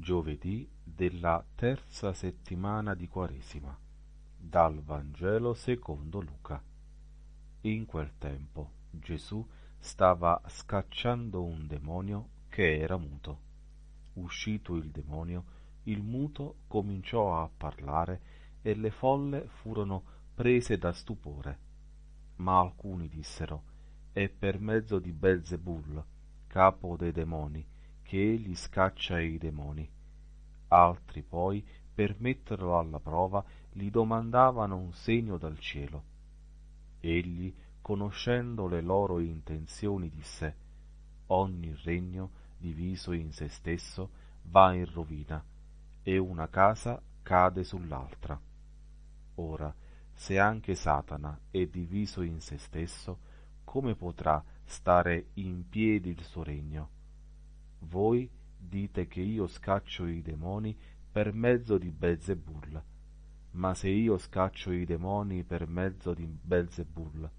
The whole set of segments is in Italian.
Giovedì della terza settimana di Quaresima, dal Vangelo secondo Luca. In quel tempo Gesù stava scacciando un demonio che era muto. Uscito il demonio, il muto cominciò a parlare e le folle furono prese da stupore. Ma alcuni dissero: È per mezzo di Belzebul, capo dei demoni, che egli scaccia i demoni. Altri poi, per metterlo alla prova, gli domandavano un segno dal cielo. Egli, conoscendo le loro intenzioni, disse Ogni regno diviso in se stesso va in rovina, e una casa cade sull'altra. Ora, se anche Satana è diviso in se stesso, come potrà stare in piedi il suo regno? Voi dite che io scaccio i demoni per mezzo di Belzebulla. Ma se io scaccio i demoni per mezzo di Belzebulla,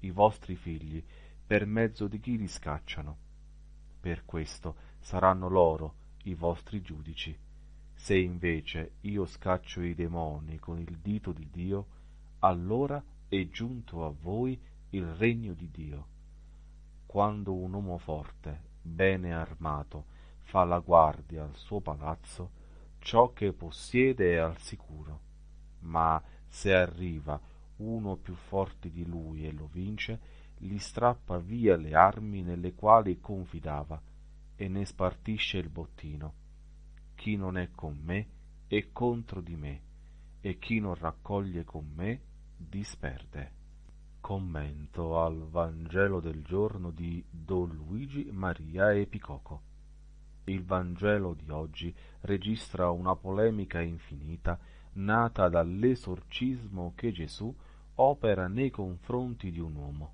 i vostri figli per mezzo di chi li scacciano? Per questo saranno loro i vostri giudici. Se invece io scaccio i demoni con il dito di Dio, allora è giunto a voi il regno di Dio. Quando un uomo forte bene armato, fa la guardia al suo palazzo, ciò che possiede è al sicuro. Ma se arriva uno più forte di lui e lo vince, gli strappa via le armi nelle quali confidava e ne spartisce il bottino. Chi non è con me è contro di me, e chi non raccoglie con me disperde commento al Vangelo del giorno di Don Luigi Maria Epicoco. Il Vangelo di oggi registra una polemica infinita nata dall'esorcismo che Gesù opera nei confronti di un uomo.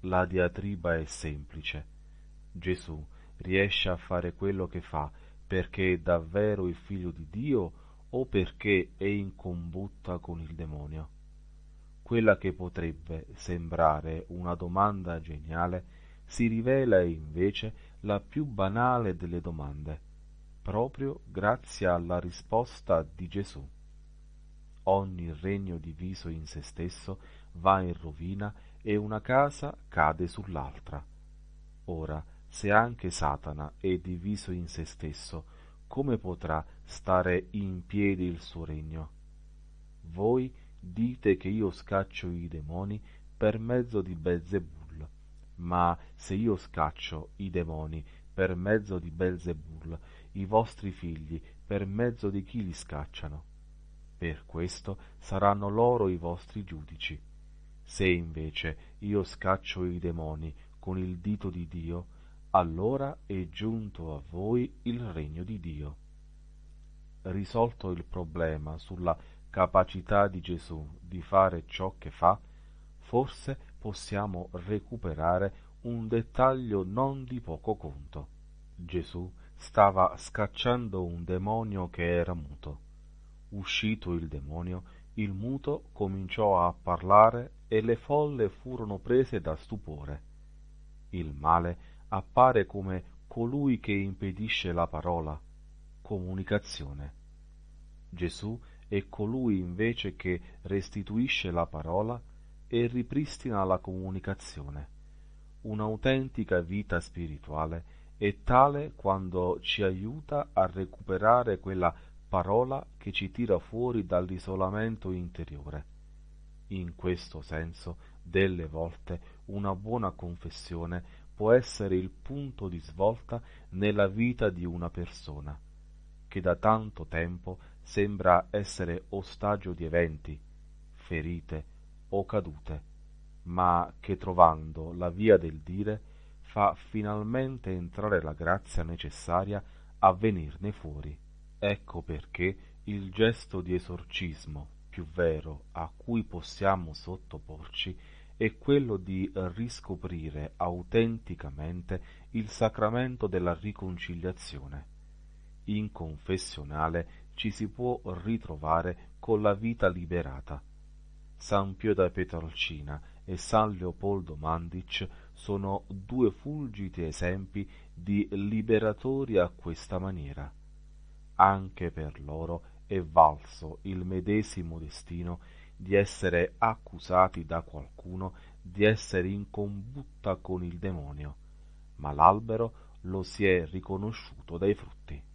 La diatriba è semplice. Gesù riesce a fare quello che fa perché è davvero il figlio di Dio o perché è in combutta con il demonio quella che potrebbe sembrare una domanda geniale si rivela invece la più banale delle domande, proprio grazie alla risposta di Gesù. Ogni regno diviso in se stesso va in rovina e una casa cade sull'altra. Ora, se anche Satana è diviso in se stesso, come potrà stare in piedi il suo regno? Voi dite che io scaccio i demoni per mezzo di Beelzebul. ma se io scaccio i demoni per mezzo di Beelzebul, i vostri figli per mezzo di chi li scacciano? Per questo saranno loro i vostri giudici. Se invece io scaccio i demoni con il dito di Dio, allora è giunto a voi il regno di Dio. Risolto il problema sulla capacità di Gesù di fare ciò che fa, forse possiamo recuperare un dettaglio non di poco conto. Gesù stava scacciando un demonio che era muto. Uscito il demonio, il muto cominciò a parlare e le folle furono prese da stupore. Il male appare come colui che impedisce la parola, comunicazione. Gesù e colui invece che restituisce la parola e ripristina la comunicazione. Un'autentica vita spirituale è tale quando ci aiuta a recuperare quella parola che ci tira fuori dall'isolamento interiore. In questo senso, delle volte, una buona confessione può essere il punto di svolta nella vita di una persona che da tanto tempo sembra essere ostaggio di eventi, ferite o cadute, ma che trovando la via del dire fa finalmente entrare la grazia necessaria a venirne fuori. Ecco perché il gesto di esorcismo più vero a cui possiamo sottoporci è quello di riscoprire autenticamente il sacramento della riconciliazione in confessionale ci si può ritrovare con la vita liberata. San Pio da Petrolcina e San Leopoldo Mandic sono due fulgiti esempi di liberatori a questa maniera. Anche per loro è valso il medesimo destino di essere accusati da qualcuno di essere in combutta con il demonio, ma l'albero lo si è riconosciuto dai frutti.